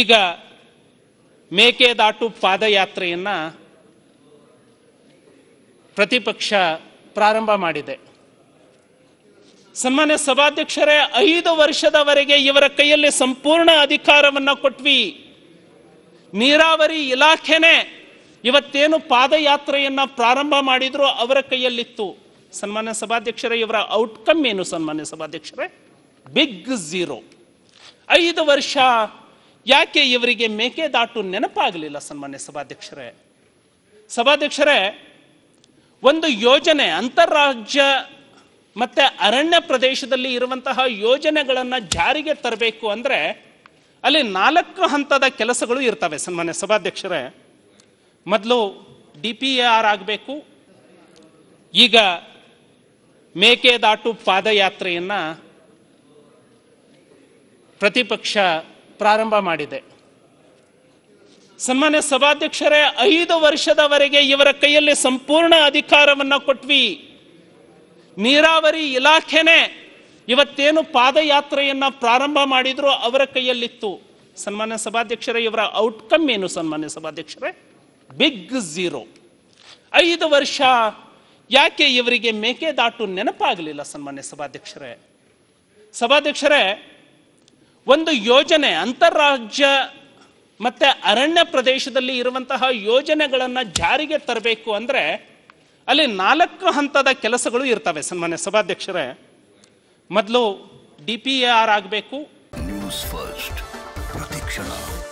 ಈಗ ಮೇಕೆದಾಟು ಪಾದಯಾತ್ರೆಯನ್ನು ಪ್ರತಿಪಕ್ಷ ಪ್ರಾರಂಭ ಮಾಡಿದೆ ಸನ್ಮಾನ್ಯ ಸಭಾಧ್ಯಕ್ಷರೇ ಐದು ವರ್ಷದವರೆಗೆ ಇವರ ಕೈಯಲ್ಲಿ ಸಂಪೂರ್ಣ ಅಧಿಕಾರವನ್ನು ಕೊಟ್ವಿ ನೀರಾವರಿ ಇಲಾಖೆನೇ ಇವತ್ತೇನು ಪಾದಯಾತ್ರೆಯನ್ನ ಪ್ರಾರಂಭ ಮಾಡಿದ್ರು ಅವರ ಕೈಯಲ್ಲಿತ್ತು ಸನ್ಮಾನ್ಯ ಸಭಾಧ್ಯಕ್ಷರೇ ಇವರ ಔಟ್ಕಮ್ ಏನು ಸನ್ಮಾನ್ಯ ಸಭಾಧ್ಯಕ್ಷರೇ ಬಿಗ್ ಝೀರೋ ಐದು ವರ್ಷ ಯಾಕೆ ಇವರಿಗೆ ಮೇಕೆದಾಟು ನೆನಪಾಗಲಿಲ್ಲ ಸನ್ಮಾನ್ಯ ಸಭಾಧ್ಯಕ್ಷರೇ ಸಭಾಧ್ಯಕ್ಷರೇ ಒಂದು ಯೋಜನೆ ಅಂತಾರಾಜ್ಯ ಮತ್ತೆ ಅರಣ್ಯ ಪ್ರದೇಶದಲ್ಲಿ ಇರುವಂತಹ ಯೋಜನೆಗಳನ್ನು ಜಾರಿಗೆ ತರಬೇಕು ಅಂದರೆ ಅಲ್ಲಿ ನಾಲ್ಕು ಹಂತದ ಕೆಲಸಗಳು ಇರ್ತವೆ ಸನ್ಮಾನ್ಯ ಸಭಾಧ್ಯಕ್ಷರೇ ಮೊದಲು ಡಿ ಪಿ ಎ ಆರ್ ಆಗಬೇಕು ಈಗ ಮೇಕೆದಾಟು ಪಾದಯಾತ್ರೆಯನ್ನು ಪ್ರತಿಪಕ್ಷ ಪ್ರಾರಂಭ ಮಾಡಿದೆ ಸನ್ಮಾನ್ಯ ಸಭಾಧ್ಯಕ್ಷರೇ ಐದು ವರ್ಷದವರೆಗೆ ಇವರ ಕೈಯಲ್ಲಿ ಸಂಪೂರ್ಣ ಅಧಿಕಾರವನ್ನು ಕೊಟ್ವಿ ನೀರಾವರಿ ಇಲಾಖೆನೆ ಇವತ್ತೇನು ಪಾದಯಾತ್ರೆಯನ್ನ ಪ್ರಾರಂಭ ಮಾಡಿದ್ರು ಅವರ ಕೈಯಲ್ಲಿತ್ತು ಸನ್ಮಾನ್ಯ ಸಭಾಧ್ಯಕ್ಷರೇ ಇವರ ಔಟ್ಕಮ್ ಏನು ಸನ್ಮಾನ್ಯ ಸಭಾಧ್ಯಕ್ಷರೇ ಬಿಗ್ ಝೀರೋ ಐದು ವರ್ಷ ಯಾಕೆ ಇವರಿಗೆ ಮೇಕೆದಾಟು ನೆನಪಾಗಲಿಲ್ಲ ಸನ್ಮಾನ್ಯ ಸಭಾಧ್ಯಕ್ಷರೇ ಸಭಾಧ್ಯಕ್ಷರೇ ಒಂದು ಯೋಜನೆ ಅಂತಾರಾಜ್ಯ ಮತ್ತೆ ಅರಣ್ಯ ಪ್ರದೇಶದಲ್ಲಿ ಇರುವಂತಹ ಯೋಜನೆಗಳನ್ನು ಜಾರಿಗೆ ತರಬೇಕು ಅಂದರೆ ಅಲ್ಲಿ ನಾಲ್ಕು ಹಂತದ ಕೆಲಸಗಳು ಇರ್ತವೆ ಸನ್ಮಾನ್ಯ ಸಭಾಧ್ಯಕ್ಷರೇ ಮೊದಲು ಡಿ ಪಿ ಎ ಆರ್ ಆಗಬೇಕು ನ್ಯೂಸ್ ಫಸ್ಟ್ ಪ್ರತಿಕ್ಷಣ